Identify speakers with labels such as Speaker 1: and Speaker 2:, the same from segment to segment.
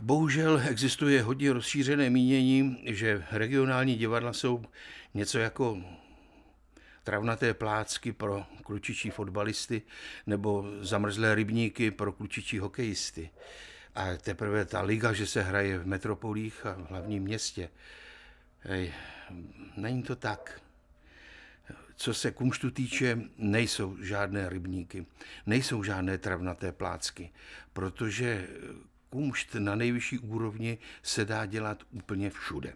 Speaker 1: Bohužel existuje hodně rozšířené mínění, že regionální divadla jsou něco jako travnaté plácky pro klučičí fotbalisty nebo zamrzlé rybníky pro klučičí hokejisty. A teprve ta liga, že se hraje v metropolích a v hlavním městě. Ej, není to tak. Co se kumštu týče, nejsou žádné rybníky, nejsou žádné travnaté plácky, protože kumšt na nejvyšší úrovni se dá dělat úplně všude.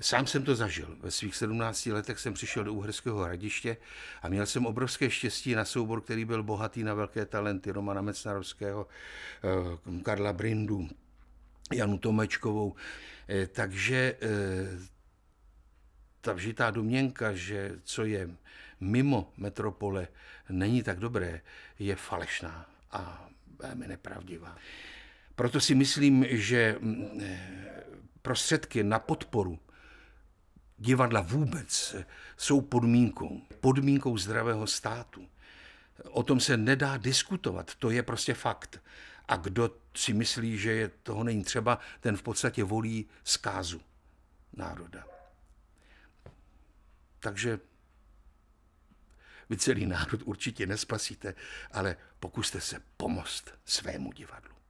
Speaker 1: Sám jsem to zažil. Ve svých 17 letech jsem přišel do Uherského hradiště a měl jsem obrovské štěstí na soubor, který byl bohatý na velké talenty Romana Mecnarovského, eh, Karla Brindu, Janu Tomečkovou. Eh, takže eh, ta vžitá domněnka, že co je mimo metropole, není tak dobré, je falešná a velmi nepravdivá. Proto si myslím, že mm, eh, prostředky na podporu divadla vůbec eh, jsou podmínkou, podmínkou zdravého státu. O tom se nedá diskutovat, to je prostě fakt. A kdo si myslí, že je toho není třeba, ten v podstatě volí zkázu národa. Takže vy celý národ určitě nespasíte, ale pokuste se pomoct svému divadlu.